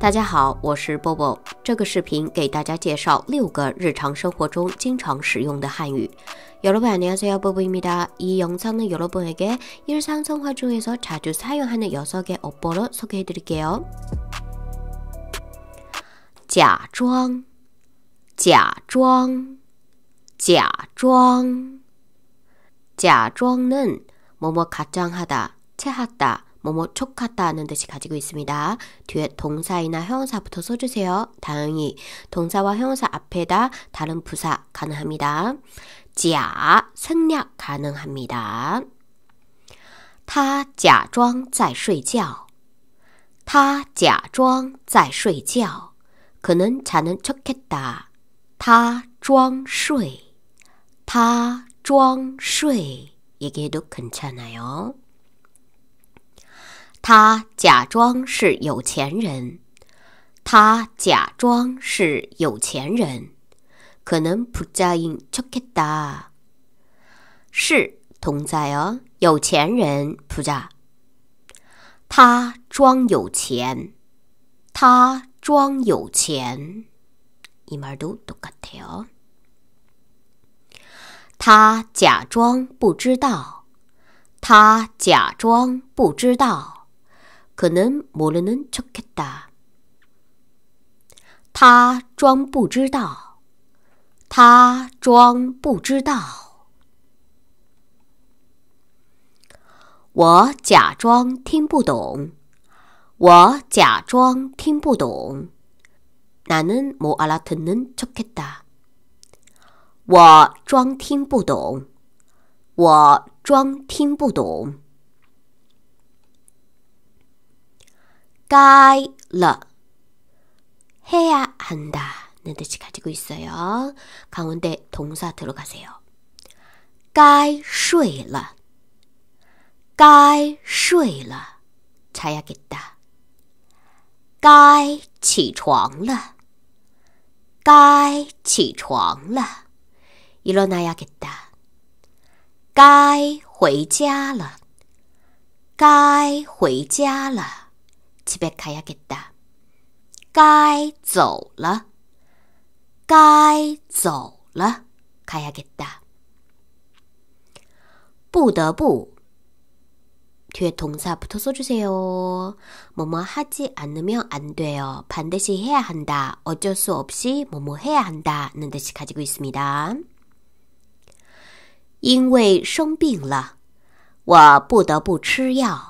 大家好，我是 Bobo。这个视频给大家介绍六个日常生活中经常使用的汉语。여러분안녕하세요보보입니다이영상은여러분에게일상생활중에서자주사용하는여섯개어법을소개해드릴게요假装，假装，假装，假装嫩，뭐뭐가정하다체하 다。 뭐뭐 촉하다 하는 뜻이 가지고 있습니다. 뒤에 동사이나 형사 부터 써주세요. 다행히 동사와 형사 앞에다 다른 부사 가능합니다. 자 생략 가능합니다. 他假装在睡觉.他假装在睡觉. 어. 어. 그는 자는 척했다. 他装睡.他装睡. 얘기해도 괜찮아요. 他假装是有钱人，他假装是有钱人，可能普加因错克哒，是同在哦。有钱人普加，他装有钱，他装有钱，一迈都都克掉。他假装不知道，他假装不知道。可能모르는척했다他装不知道，他装不知道。我假装听不懂，我假装听不懂。나는모알아듣는척했다我装听不懂，我装听不懂。 该了해야한다는 뜻이 가지고 있어요. 가운데 동사 들어가세요. 가睡了가睡了 자야겠다. 가起床了가起床了 일어나야겠다. 가回家了가回家了 집에 가야겠다. 该走了.该走了. 가야겠다. 不得不. 뒤에 동사 붙어 써주세요. 뭐뭐 하지 않으면 안 돼요. 반드시 해야 한다. 어쩔 수 없이 뭐뭐 해야 한다는 뜻이 가지고 있습니다. 因为生病了,我不得不吃药.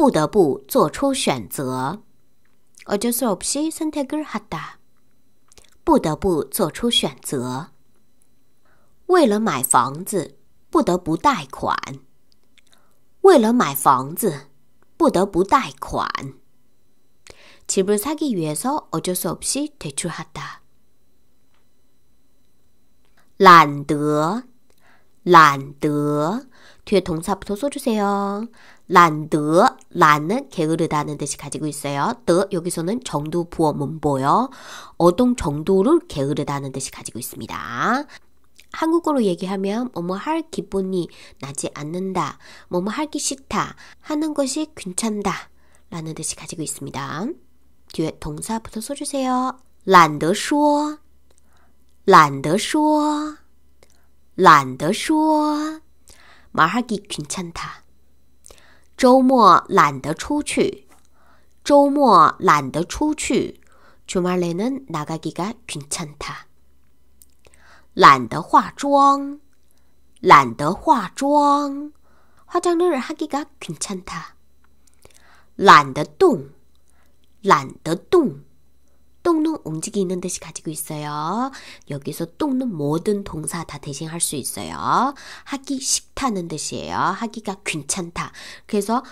不得不做出选择。어쩔수없이선택을하 다。 不得不做出选择。为了买房子，不得不贷款。为了买房子，不得不贷款。집을사기위해서어쩔수없이대출하 다。 懒得，懒得。 뒤에 동사 부터 써주세요. 란드, 란은 게으르다는 뜻이 가지고 있어요. 드, 여기서는 정도 부어 문보요. 어동 정도를 게으르다는 뜻이 가지고 있습니다. 한국어로 얘기하면 뭐뭐 할 기분이 나지 않는다, 뭐뭐 하기 싫다, 하는 것이 괜찮다 라는 뜻이 가지고 있습니다. 뒤에 동사 부터 써주세요. 란드说,懒得说,懒得说,懒得说 말하기괜찮다周末懒得出去，周末懒得出去，주말에는나가기가괜찮다懒得化妆，懒得化妆，화장을하기가괜찮다懒得动，懒得动。 똥눈 움직이는 듯이 가지고 있어요. 여기서 똥눈 모든 동사 다 대신할 수 있어요. 하기 싫다는 뜻이에요. 하기가 괜찮다. 그래서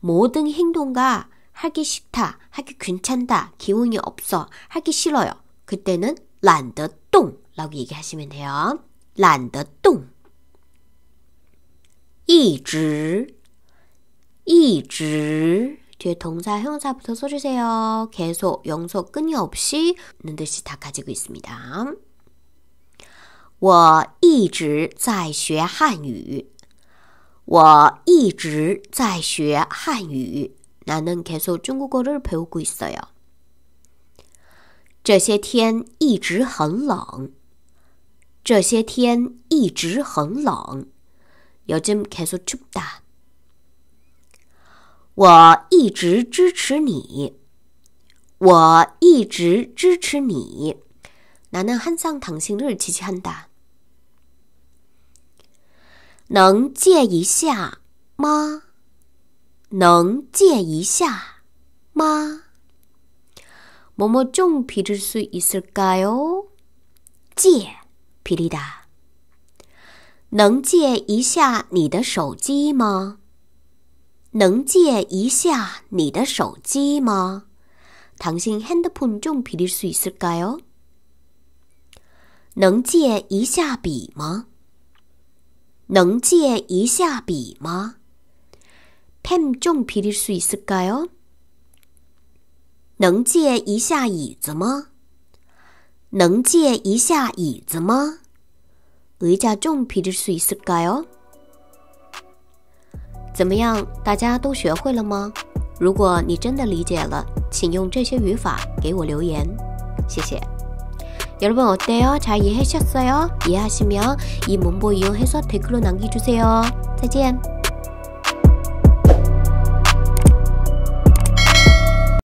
모든 행동과 하기 싫다, 하기 괜찮다, 기운이 없어, 하기 싫어요. 그때는 란드똥라고 얘기하시면 돼요. 란드똥一直,一直 뒤에 동사, 형사부터 써주세요. 계속, 영소 끊임없이 는 듯이 다 가지고 있습니다. 我一直在学汉语.我一直在学汉语. 나는 계속 중국어를 배우고 있어요. 这些天一直很冷.这些天一直很冷. 요즘 계속 춥다. 我一直支持你，我一直支持你。哪能很丧躺行日期期很的，能借一下吗？能借一下吗？뭐뭐좀빌릴수있을까 요？ 借，빌이 다。 能借一下你的手机吗？能借一下你的手机吗？당신핸드폰좀빌릴수있을까 요？ 能借一下笔吗？能借一下笔吗？펜좀빌릴수있을까 요？ 能借一下椅子吗？能借一下椅子吗？의자좀빌릴수있을까 요？ 怎么样？大家都学会了吗？如果你真的理解了，请用这些语法给我留言，谢谢。여러분어때요잘이해하셨어요이해하시면이문법이용해서댓글로남기주세요再见。